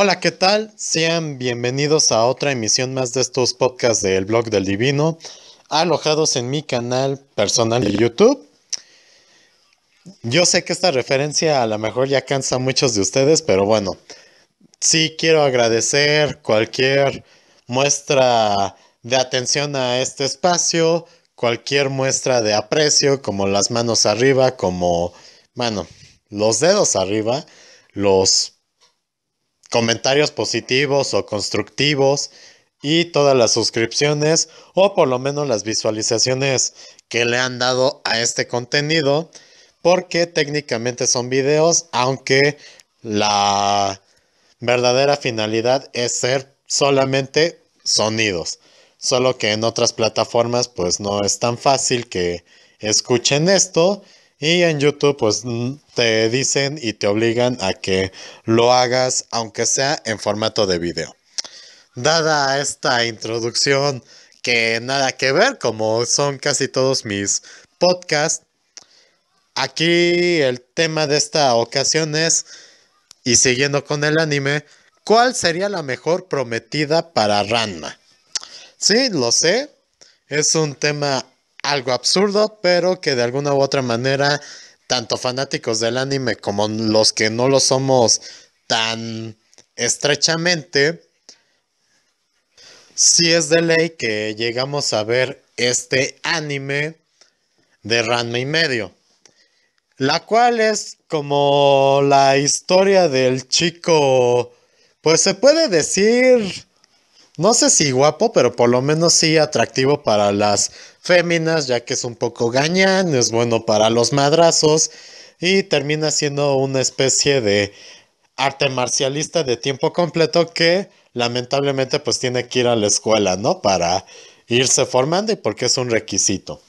Hola, ¿qué tal? Sean bienvenidos a otra emisión más de estos podcasts del blog del divino, alojados en mi canal personal de YouTube. Yo sé que esta referencia a lo mejor ya cansa a muchos de ustedes, pero bueno, sí quiero agradecer cualquier muestra de atención a este espacio, cualquier muestra de aprecio, como las manos arriba, como, bueno, los dedos arriba, los comentarios positivos o constructivos y todas las suscripciones o por lo menos las visualizaciones que le han dado a este contenido porque técnicamente son videos aunque la verdadera finalidad es ser solamente sonidos solo que en otras plataformas pues no es tan fácil que escuchen esto y en YouTube pues mm, te dicen y te obligan a que lo hagas aunque sea en formato de video. Dada esta introducción que nada que ver como son casi todos mis podcasts, aquí el tema de esta ocasión es, y siguiendo con el anime, ¿cuál sería la mejor prometida para Ranma? Sí, lo sé, es un tema algo absurdo, pero que de alguna u otra manera, tanto fanáticos del anime como los que no lo somos tan estrechamente, sí es de ley que llegamos a ver este anime de Ranma y medio, la cual es como la historia del chico, pues se puede decir no sé si guapo, pero por lo menos sí atractivo para las féminas, ya que es un poco gañán, es bueno para los madrazos y termina siendo una especie de arte marcialista de tiempo completo que lamentablemente pues tiene que ir a la escuela, ¿no? Para irse formando y porque es un requisito.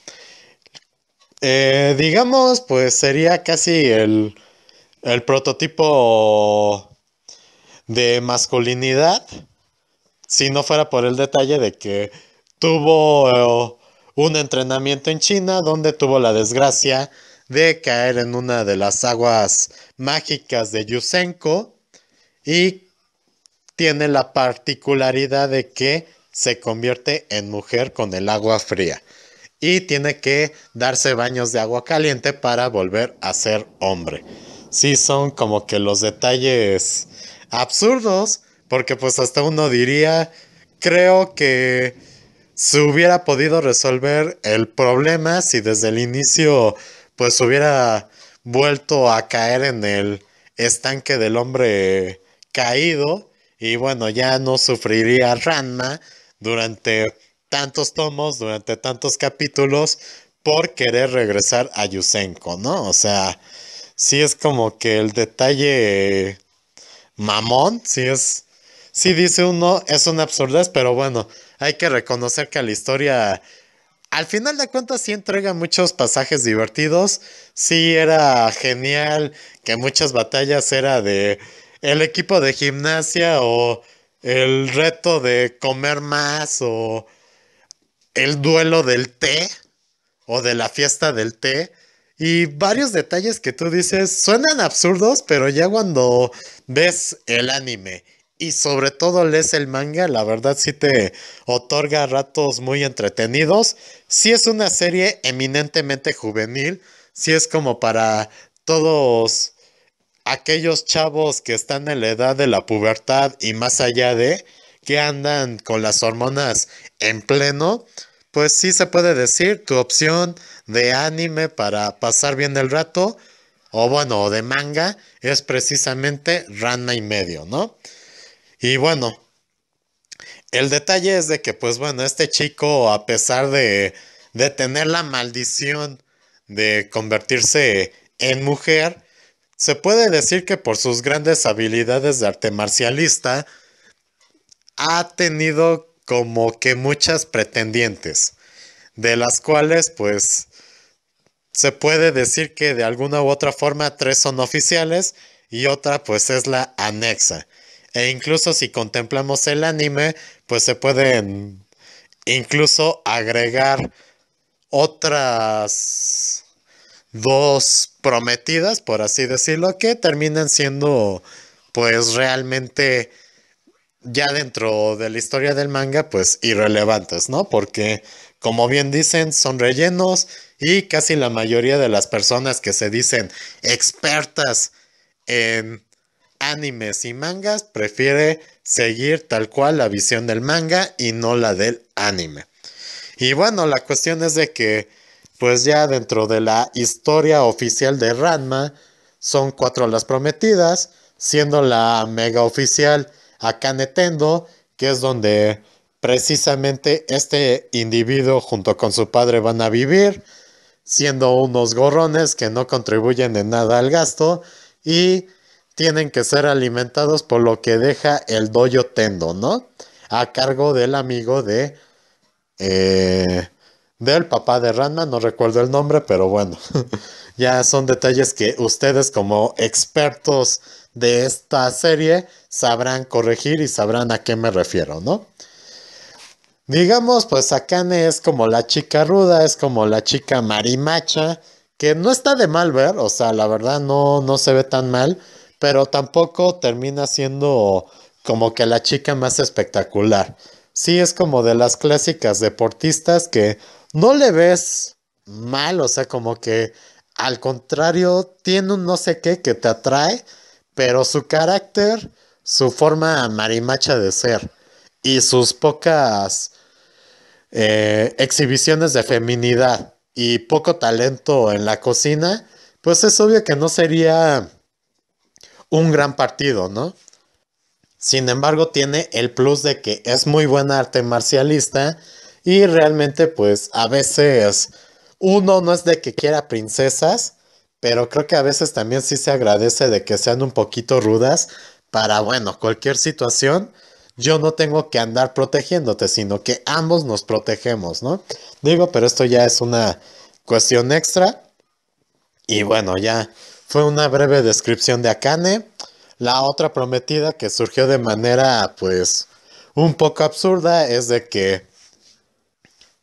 Eh, digamos, pues sería casi el prototipo de masculinidad si no fuera por el detalle de que tuvo eh, un entrenamiento en China donde tuvo la desgracia de caer en una de las aguas mágicas de Yusenko y tiene la particularidad de que se convierte en mujer con el agua fría y tiene que darse baños de agua caliente para volver a ser hombre. Sí, son como que los detalles absurdos porque pues hasta uno diría, creo que se hubiera podido resolver el problema si desde el inicio pues hubiera vuelto a caer en el estanque del hombre caído y bueno, ya no sufriría Ranma durante tantos tomos, durante tantos capítulos por querer regresar a Yusenko, ¿no? O sea, sí es como que el detalle mamón, sí es si dice uno, es una absurdez, pero bueno, hay que reconocer que la historia, al final de cuentas, sí entrega muchos pasajes divertidos. Sí era genial que muchas batallas era de el equipo de gimnasia o el reto de comer más o el duelo del té o de la fiesta del té. Y varios detalles que tú dices suenan absurdos, pero ya cuando ves el anime y sobre todo lees el manga, la verdad sí te otorga ratos muy entretenidos. Sí es una serie eminentemente juvenil, sí es como para todos aquellos chavos que están en la edad de la pubertad y más allá de que andan con las hormonas en pleno, pues sí se puede decir tu opción de anime para pasar bien el rato o bueno, de manga es precisamente Rana y medio, ¿no? Y bueno, el detalle es de que, pues bueno, este chico, a pesar de, de tener la maldición de convertirse en mujer, se puede decir que por sus grandes habilidades de arte marcialista, ha tenido como que muchas pretendientes, de las cuales pues se puede decir que de alguna u otra forma tres son oficiales y otra pues es la anexa. E incluso si contemplamos el anime, pues se pueden incluso agregar otras dos prometidas, por así decirlo, que terminan siendo pues realmente ya dentro de la historia del manga pues irrelevantes, ¿no? Porque como bien dicen, son rellenos y casi la mayoría de las personas que se dicen expertas en animes y mangas prefiere seguir tal cual la visión del manga y no la del anime. Y bueno, la cuestión es de que, pues ya dentro de la historia oficial de Ranma, son cuatro las prometidas, siendo la mega oficial a Tendo, que es donde precisamente este individuo junto con su padre van a vivir, siendo unos gorrones que no contribuyen de nada al gasto y tienen que ser alimentados por lo que deja el doyo tendo, ¿no? A cargo del amigo de... Eh, del papá de Ranma, no recuerdo el nombre, pero bueno, ya son detalles que ustedes como expertos de esta serie sabrán corregir y sabrán a qué me refiero, ¿no? Digamos, pues Akane es como la chica ruda, es como la chica marimacha, que no está de mal ver, o sea, la verdad no, no se ve tan mal, pero tampoco termina siendo como que la chica más espectacular. Sí, es como de las clásicas deportistas que no le ves mal, o sea, como que al contrario, tiene un no sé qué que te atrae, pero su carácter, su forma marimacha de ser y sus pocas eh, exhibiciones de feminidad y poco talento en la cocina, pues es obvio que no sería un gran partido, ¿no? Sin embargo, tiene el plus de que es muy buena arte marcialista y realmente pues a veces uno no es de que quiera princesas, pero creo que a veces también sí se agradece de que sean un poquito rudas para, bueno, cualquier situación. Yo no tengo que andar protegiéndote, sino que ambos nos protegemos, ¿no? Digo, pero esto ya es una cuestión extra. Y bueno, ya fue una breve descripción de Akane. La otra prometida que surgió de manera, pues, un poco absurda es de que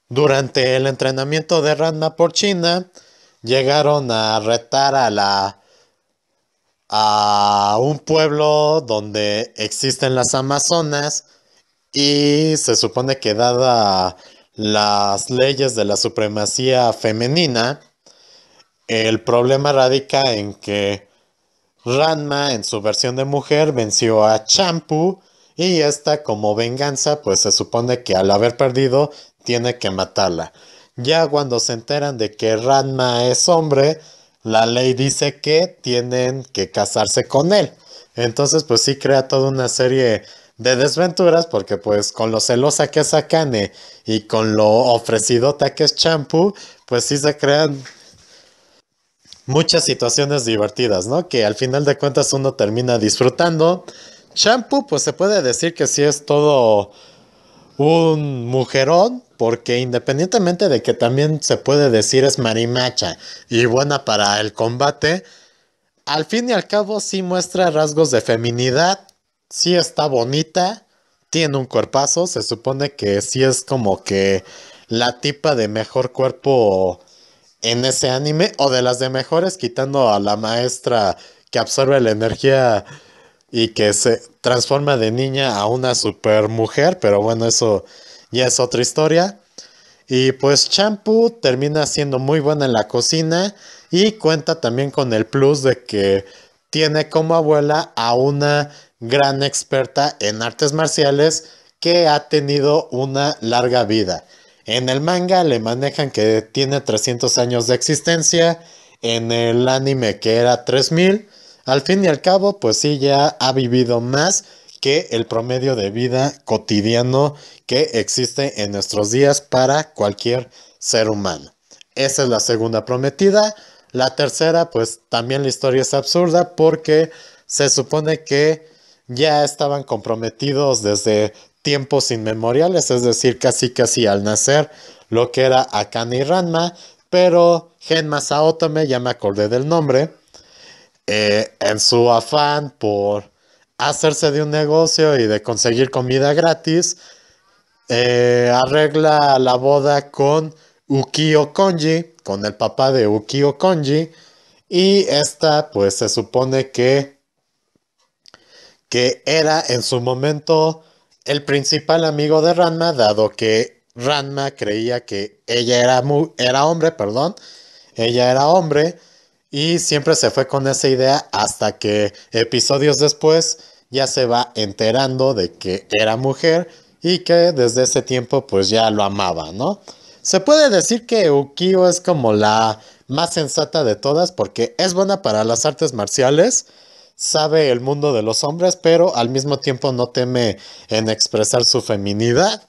durante el entrenamiento de Ranma por China, llegaron a retar a la a un pueblo donde existen las amazonas y se supone que dada las leyes de la supremacía femenina el problema radica en que Ranma en su versión de mujer venció a Champu y esta como venganza pues se supone que al haber perdido tiene que matarla. Ya cuando se enteran de que Ranma es hombre, la ley dice que tienen que casarse con él. Entonces pues sí crea toda una serie de desventuras porque pues con lo celosa que es Akane y con lo ofrecidota que es Champu, pues sí se crean muchas situaciones divertidas, ¿no? Que al final de cuentas uno termina disfrutando. Shampoo, pues se puede decir que sí es todo un mujerón, porque independientemente de que también se puede decir es marimacha y buena para el combate, al fin y al cabo sí muestra rasgos de feminidad, sí está bonita, tiene un cuerpazo, se supone que sí es como que la tipa de mejor cuerpo en ese anime o de las de mejores quitando a la maestra que absorbe la energía y que se transforma de niña a una super mujer, pero bueno, eso ya es otra historia. Y pues Champu termina siendo muy buena en la cocina y cuenta también con el plus de que tiene como abuela a una gran experta en artes marciales que ha tenido una larga vida. En el manga le manejan que tiene 300 años de existencia, en el anime que era 3000. Al fin y al cabo, pues sí, ya ha vivido más que el promedio de vida cotidiano que existe en nuestros días para cualquier ser humano. Esa es la segunda prometida. La tercera, pues también la historia es absurda porque se supone que ya estaban comprometidos desde tiempos inmemoriales, es decir, casi casi al nacer, lo que era Akani Ranma, pero Genma Saotome, ya me acordé del nombre, eh, en su afán por hacerse de un negocio y de conseguir comida gratis, eh, arregla la boda con Ukio Konji, con el papá de Ukio Konji, y esta pues se supone que, que era en su momento el principal amigo de Ranma, dado que Ranma creía que ella era, era hombre, perdón, ella era hombre, y siempre se fue con esa idea hasta que episodios después ya se va enterando de que era mujer y que desde ese tiempo pues ya lo amaba, ¿no? Se puede decir que Ukiyo es como la más sensata de todas porque es buena para las artes marciales, sabe el mundo de los hombres, pero al mismo tiempo no teme en expresar su feminidad.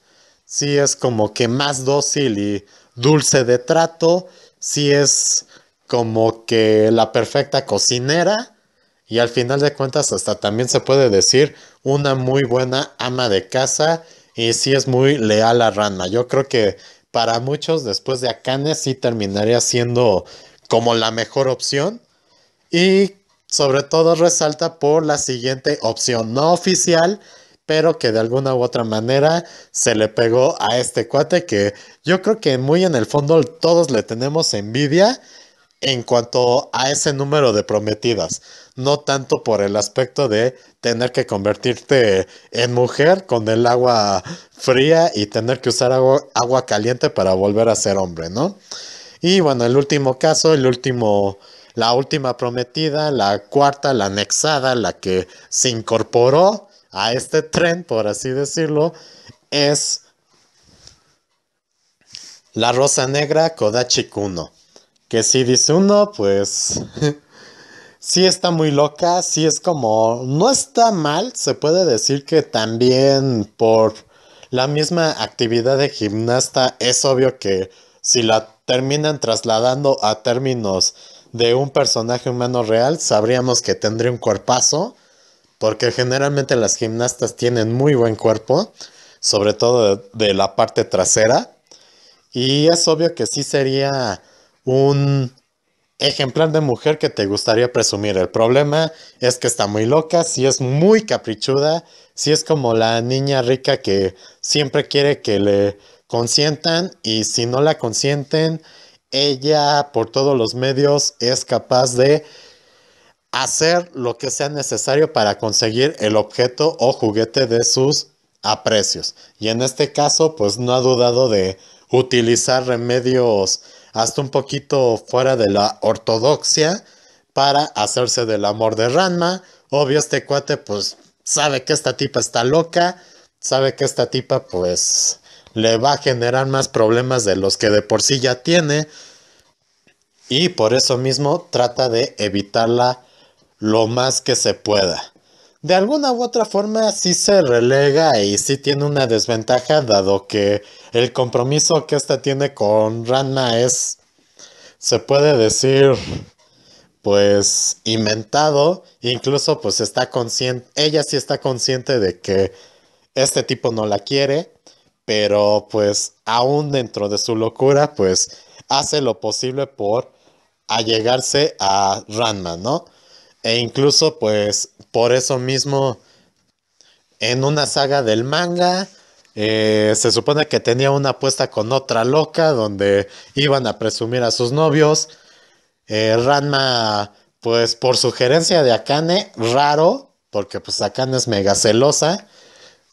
Si es como que más dócil y dulce de trato, Si es como que la perfecta cocinera y al final de cuentas hasta también se puede decir una muy buena ama de casa y si es muy leal a rana. Yo creo que para muchos después de Akane sí terminaría siendo como la mejor opción. Y sobre todo resalta por la siguiente opción no oficial, pero que de alguna u otra manera se le pegó a este cuate que yo creo que muy en el fondo todos le tenemos envidia en cuanto a ese número de prometidas, no tanto por el aspecto de tener que convertirte en mujer con el agua fría y tener que usar agua, agua caliente para volver a ser hombre, ¿no? Y bueno, el último caso, el último la última prometida, la cuarta, la anexada, la que se incorporó a este tren, por así decirlo, es la rosa negra Kodachi Kuno. Que si dice uno, pues sí está muy loca, sí es como, no está mal, se puede decir que también por la misma actividad de gimnasta es obvio que si la terminan trasladando a términos de un personaje humano real, sabríamos que tendría un cuerpazo, porque generalmente las gimnastas tienen muy buen cuerpo, sobre todo de, la parte trasera, y es obvio que sí sería un ejemplar de mujer que te gustaría presumir. El problema es que está muy loca, si es muy caprichuda, si es como la niña rica que siempre quiere que le consientan y si no la consienten, ella por todos los medios es capaz de hacer lo que sea necesario para conseguir el objeto o juguete de sus aprecios. Y en este caso, pues no ha dudado de utilizar remedios hasta un poquito fuera de la ortodoxia para hacerse del amor de Ranma. Obvio, este cuate pues sabe que esta tipa está loca, sabe que esta tipa pues le va a generar más problemas de los que de por sí ya tiene. Y por eso mismo trata de evitarla lo más que se pueda. De alguna u otra forma sí se relega y sí tiene una desventaja dado que el compromiso que ésta tiene con Rana es, se puede decir, pues inventado. Incluso pues está consciente, ella sí está consciente de que este tipo no la quiere pero pues aún dentro de su locura, pues hace lo posible por allegarse a Ranma, ¿no? E incluso pues por eso mismo en una saga del manga eh, se supone que tenía una apuesta con otra loca donde iban a presumir a sus novios. Eh, Ranma pues por sugerencia de Akane, raro, porque pues Akane es mega celosa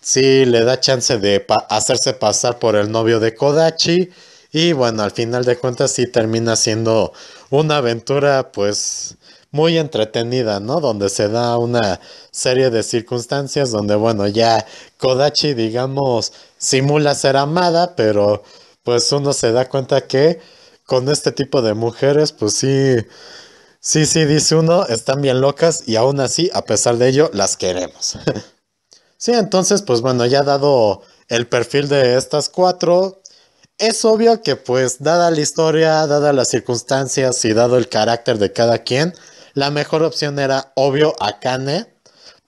Sí, le da chance de hacerse pasar por el novio de Kodachi. Y bueno, al final de cuentas sí termina siendo una aventura pues muy entretenida, ¿no? Donde se da una serie de circunstancias donde bueno, ya Kodachi digamos simula ser amada, pero pues uno se da cuenta que con este tipo de mujeres pues sí, sí, sí, dice uno, están bien locas y aún así, a pesar de ello, las queremos. Sí, entonces, pues bueno, ya dado el perfil de estas cuatro, es obvio que pues dada la historia, dada las circunstancias y dado el carácter de cada quien, la mejor opción era obvio a Kane,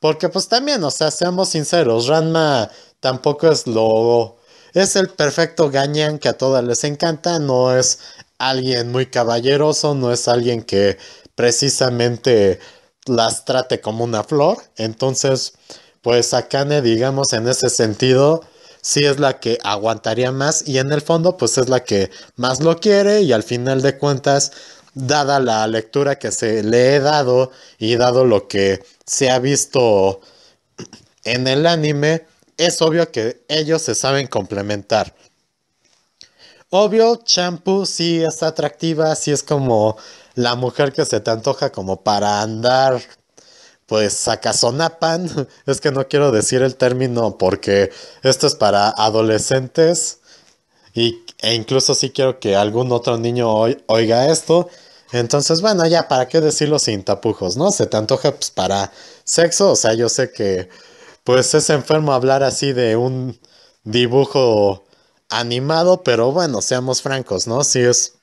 porque pues también, o sea, seamos sinceros, Ranma tampoco es lo... Es el perfecto gañán que a todas les encanta, no es alguien muy caballeroso, no es alguien que precisamente las trate como una flor, entonces pues Akane, digamos, en ese sentido, sí es la que aguantaría más y en el fondo, pues es la que más lo quiere y al final de cuentas, dada la lectura que se le he dado y dado lo que se ha visto en el anime, es obvio que ellos se saben complementar. Obvio, Champu sí es atractiva, sí es como la mujer que se te antoja como para andar pues sacazonapan, es que no quiero decir el término porque esto es para adolescentes e incluso si quiero que algún otro niño oiga esto. Entonces, bueno, ya, ¿para qué decirlo sin tapujos, no? ¿Se te antoja pues, para sexo? O sea, yo sé que pues es enfermo hablar así de un dibujo animado, pero bueno, seamos francos, ¿no? Si es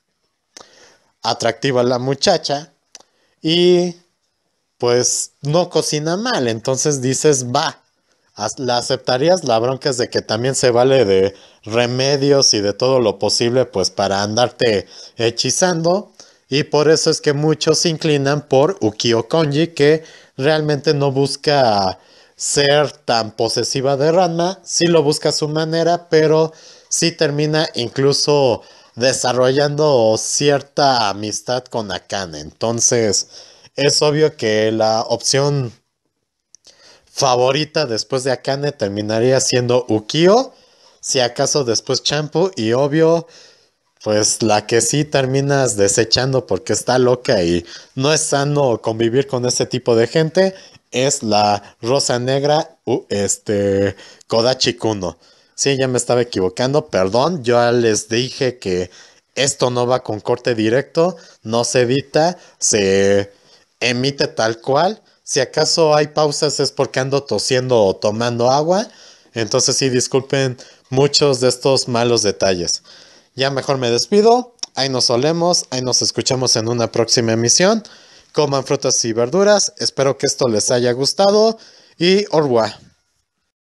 atractiva la muchacha y pues no cocina mal. Entonces dices, va, la aceptarías. La bronca es de que también se vale de remedios y de todo lo posible, pues para andarte hechizando. Y por eso es que muchos se inclinan por ukiyo Konji, que realmente no busca ser tan posesiva de Ranma. Sí lo busca a su manera, pero sí termina incluso desarrollando cierta amistad con Akane. Entonces, es obvio que la opción favorita después de Akane terminaría siendo Ukio, si acaso después Champu y obvio pues la que sí terminas desechando porque está loca y no es sano convivir con ese tipo de gente es la Rosa Negra, este, Kodachi Kuno. Sí, ya me estaba equivocando, perdón, yo les dije que esto no va con corte directo, no se edita, se emite tal cual. Si acaso hay pausas es porque ando tosiendo o tomando agua. Entonces sí, disculpen muchos de estos malos detalles. Ya mejor me despido. Ahí nos solemos, ahí nos escuchamos en una próxima emisión. Coman frutas y verduras. Espero que esto les haya gustado. Y orwa.